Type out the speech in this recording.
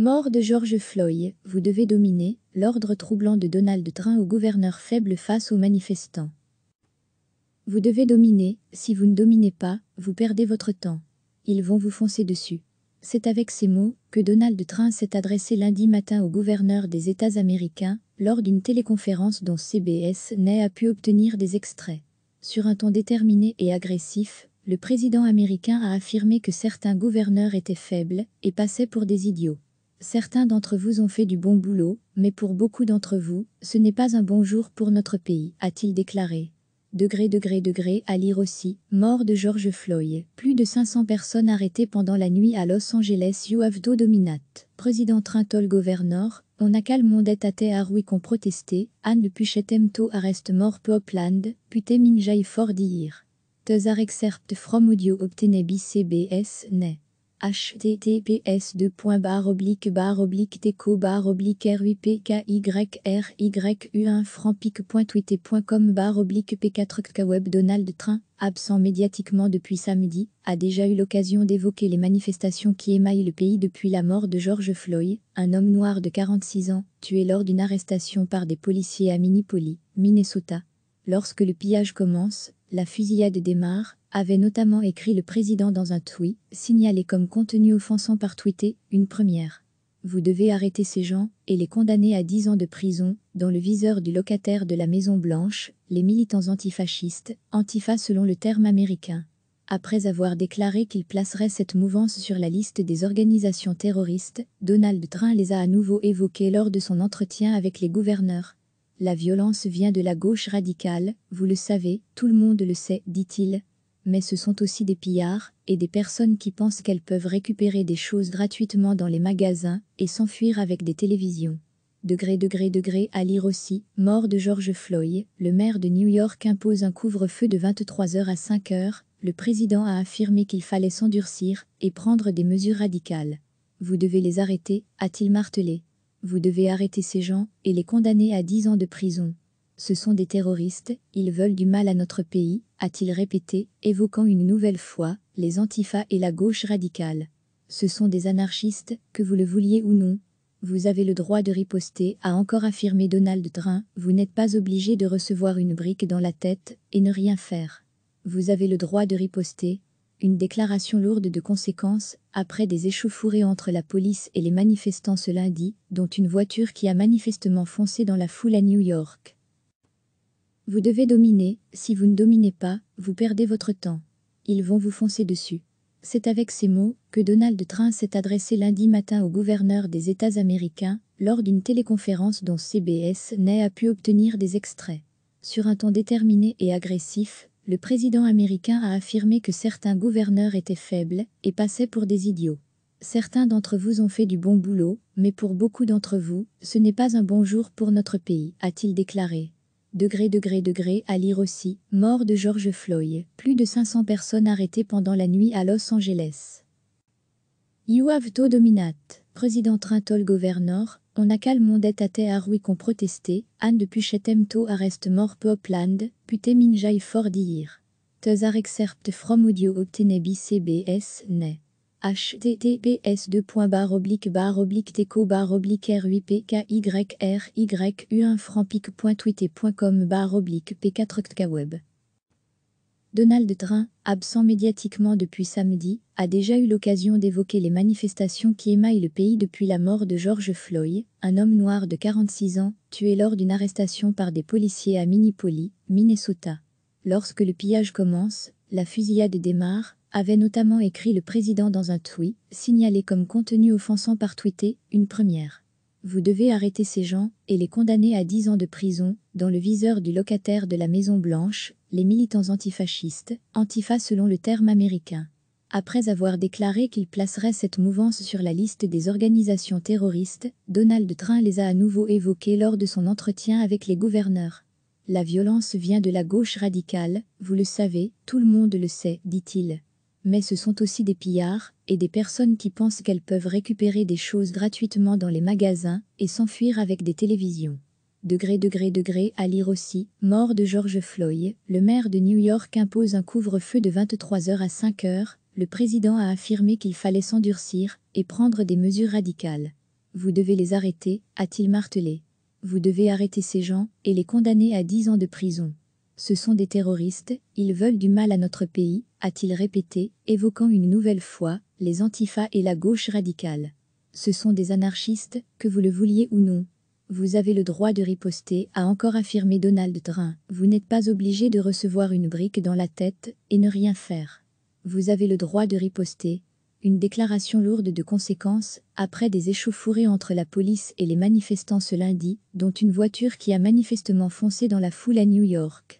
Mort de George Floyd, vous devez dominer, l'ordre troublant de Donald Trump au gouverneur faible face aux manifestants. Vous devez dominer, si vous ne dominez pas, vous perdez votre temps. Ils vont vous foncer dessus. C'est avec ces mots que Donald Trump s'est adressé lundi matin au gouverneur des États américains lors d'une téléconférence dont CBS n'a a pu obtenir des extraits. Sur un ton déterminé et agressif, le président américain a affirmé que certains gouverneurs étaient faibles et passaient pour des idiots. Certains d'entre vous ont fait du bon boulot, mais pour beaucoup d'entre vous, ce n'est pas un bon jour pour notre pays, a-t-il déclaré. Degré, degré, degré, à lire aussi, mort de George Floyd. Plus de 500 personnes arrêtées pendant la nuit à Los Angeles, do dominat. Président Trintol Governor, on a mondet à à ah qu'on protesté, Anne puchetemto arrest mort popland, pute minjai for dire. excerpt from audio obtene BCBS ne https 2 barre oblique barre oblique teco barre oblique rupkyryu 1 franpic.twitter.com barre oblique p4 web Donald Train, absent médiatiquement depuis samedi, a déjà eu l'occasion d'évoquer les manifestations qui émaillent le pays depuis la mort de George Floyd, un homme noir de 46 ans, tué lors d'une arrestation par des policiers à Minneapolis, Minnesota. Lorsque le pillage commence, la fusillade démarre, avait notamment écrit le président dans un tweet, signalé comme contenu offensant par Twitter, une première. Vous devez arrêter ces gens et les condamner à 10 ans de prison, dans le viseur du locataire de la Maison Blanche, les militants antifascistes, antifa selon le terme américain. Après avoir déclaré qu'il placerait cette mouvance sur la liste des organisations terroristes, Donald Trump les a à nouveau évoqués lors de son entretien avec les gouverneurs. La violence vient de la gauche radicale, vous le savez, tout le monde le sait, dit-il, mais ce sont aussi des pillards et des personnes qui pensent qu'elles peuvent récupérer des choses gratuitement dans les magasins et s'enfuir avec des télévisions. Degré, degré, degré, à lire aussi, mort de George Floyd, le maire de New York impose un couvre-feu de 23h à 5h, le président a affirmé qu'il fallait s'endurcir et prendre des mesures radicales. Vous devez les arrêter, a-t-il martelé. Vous devez arrêter ces gens et les condamner à 10 ans de prison. Ce sont des terroristes, ils veulent du mal à notre pays, a-t-il répété, évoquant une nouvelle fois les antifas et la gauche radicale. Ce sont des anarchistes, que vous le vouliez ou non. Vous avez le droit de riposter, a encore affirmé Donald Trump, vous n'êtes pas obligé de recevoir une brique dans la tête et ne rien faire. Vous avez le droit de riposter, une déclaration lourde de conséquences, après des échauffourées entre la police et les manifestants ce lundi, dont une voiture qui a manifestement foncé dans la foule à New York. Vous devez dominer, si vous ne dominez pas, vous perdez votre temps. Ils vont vous foncer dessus. C'est avec ces mots que Donald Trump s'est adressé lundi matin au gouverneur des États américains lors d'une téléconférence dont CBS n'a a pu obtenir des extraits. Sur un ton déterminé et agressif, le président américain a affirmé que certains gouverneurs étaient faibles et passaient pour des idiots. Certains d'entre vous ont fait du bon boulot, mais pour beaucoup d'entre vous, ce n'est pas un bon jour pour notre pays, a-t-il déclaré. Degré, degré, degré, à lire aussi, mort de George Floyd, plus de 500 personnes arrêtées pendant la nuit à Los Angeles. You have to dominate, President Trintol Governor, on a calmondet à te qu'on protesté, Anne de Puchetemto arrest mort Popland, puté minjai for Teus are excerpt from audio obtene BCBS, ne https 2 barre oblique barre oblique déco barre oblique r 8 u 1 franpic.twitter.com barre oblique p4 web Donald Train, absent médiatiquement depuis samedi, a déjà eu l'occasion d'évoquer les manifestations qui émaillent le pays depuis la mort de George Floyd, un homme noir de 46 ans, tué lors d'une arrestation par des policiers à Minneapolis, Minnesota. Lorsque le pillage commence, la fusillade démarre, avait notamment écrit le président dans un tweet, signalé comme contenu offensant par Twitter, une première. Vous devez arrêter ces gens et les condamner à 10 ans de prison, dans le viseur du locataire de la Maison Blanche, les militants antifascistes, antifa selon le terme américain. Après avoir déclaré qu'il placerait cette mouvance sur la liste des organisations terroristes, Donald Trump les a à nouveau évoqués lors de son entretien avec les gouverneurs. La violence vient de la gauche radicale, vous le savez, tout le monde le sait, dit-il mais ce sont aussi des pillards et des personnes qui pensent qu'elles peuvent récupérer des choses gratuitement dans les magasins et s'enfuir avec des télévisions. Degré, degré, degré, à lire aussi, mort de George Floyd, le maire de New York impose un couvre-feu de 23h à 5h, le président a affirmé qu'il fallait s'endurcir et prendre des mesures radicales. Vous devez les arrêter, a-t-il martelé. Vous devez arrêter ces gens et les condamner à 10 ans de prison. Ce sont des terroristes, ils veulent du mal à notre pays, a-t-il répété, évoquant une nouvelle fois les antifas et la gauche radicale. Ce sont des anarchistes, que vous le vouliez ou non. Vous avez le droit de riposter, a encore affirmé Donald Trump. Vous n'êtes pas obligé de recevoir une brique dans la tête et ne rien faire. Vous avez le droit de riposter. Une déclaration lourde de conséquences, après des échauffourées entre la police et les manifestants ce lundi, dont une voiture qui a manifestement foncé dans la foule à New York